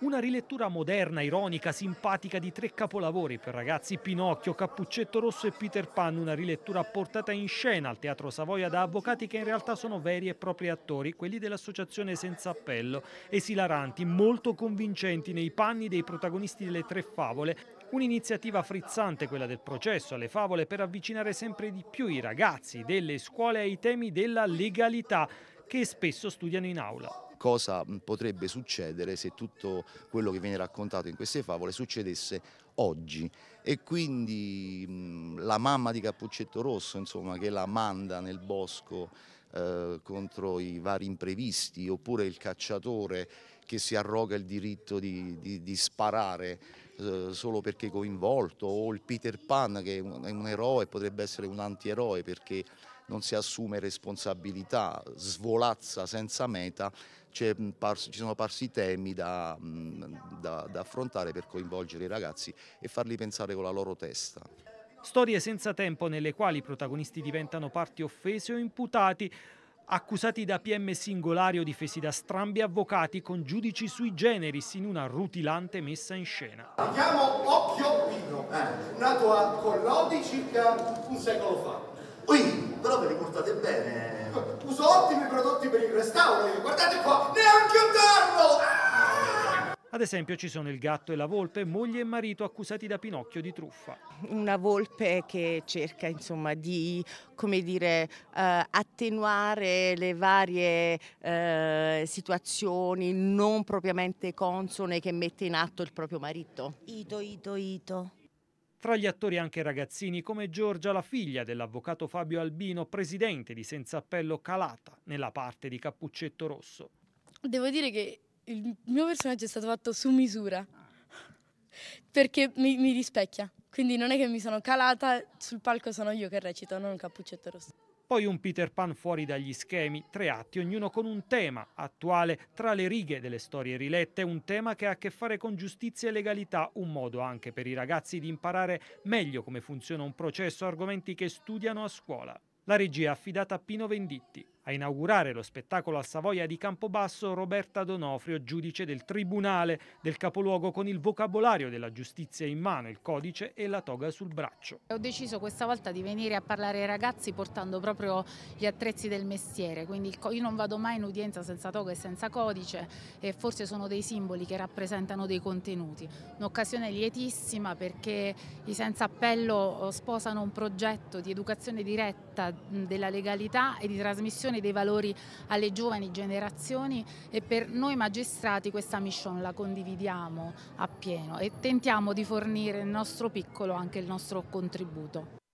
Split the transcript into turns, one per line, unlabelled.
Una rilettura moderna, ironica, simpatica di tre capolavori per ragazzi Pinocchio, Cappuccetto Rosso e Peter Pan, una rilettura portata in scena al Teatro Savoia da avvocati che in realtà sono veri e propri attori, quelli dell'associazione Senza Appello, esilaranti, molto convincenti nei panni dei protagonisti delle tre favole, Un'iniziativa frizzante quella del processo alle favole per avvicinare sempre di più i ragazzi delle scuole ai temi della legalità che spesso studiano in aula
cosa potrebbe succedere se tutto quello che viene raccontato in queste favole succedesse oggi e quindi la mamma di Cappuccetto Rosso insomma, che la manda nel bosco eh, contro i vari imprevisti oppure il cacciatore che si arroga il diritto di, di, di sparare eh, solo perché coinvolto o il Peter Pan che è un, è un eroe potrebbe essere un antieroe perché non si assume responsabilità, svolazza senza meta, mm, ci sono parsi temi da, mm, da, da affrontare per coinvolgere i ragazzi e farli pensare con la loro testa.
Storie senza tempo nelle quali i protagonisti diventano parti offese o imputati, accusati da PM singolari o difesi da strambi avvocati con giudici sui generis in una rutilante messa in scena.
Mi Occhio Pino, eh. nato a Collodi circa un secolo fa. Ui, però ve li portate bene. Uso ottimi prodotti per il restauro, eh. guardate qua!
Ad esempio ci sono il gatto e la volpe, moglie e marito accusati da Pinocchio di truffa.
Una volpe che cerca insomma, di dire, eh, attenuare le varie eh, situazioni non propriamente consone che mette in atto il proprio marito. Ito, ito, ito.
Tra gli attori anche ragazzini come Giorgia, la figlia dell'avvocato Fabio Albino, presidente di Senza Appello Calata, nella parte di Cappuccetto Rosso.
Devo dire che il mio personaggio è stato fatto su misura perché mi, mi, rispecchia. Quindi non è che mi sono calata, sul palco sono io che recito, non un cappuccetto rosso.
Poi un Peter Pan fuori dagli schemi, tre atti, ognuno con un tema attuale, tra le righe delle storie rilette, un tema che ha a che fare con giustizia e legalità, un modo anche per i ragazzi di imparare meglio come funziona un processo, argomenti che studiano a scuola. La regia è affidata a Pino Venditti. A inaugurare lo spettacolo a Savoia di Campobasso Roberta Donofrio, giudice del Tribunale del capoluogo con il vocabolario della giustizia in mano, il codice e la toga sul braccio.
Ho deciso questa volta di venire a parlare ai ragazzi portando proprio gli attrezzi del mestiere, quindi io non vado mai in udienza senza toga e senza codice e forse sono dei simboli che rappresentano dei contenuti. Un'occasione lietissima perché i senza appello sposano un progetto di educazione diretta della legalità e di trasmissione trasmissione dei valori alle giovani generazioni e per noi magistrati questa mission la condividiamo appieno e tentiamo di fornire il nostro piccolo anche il nostro contributo.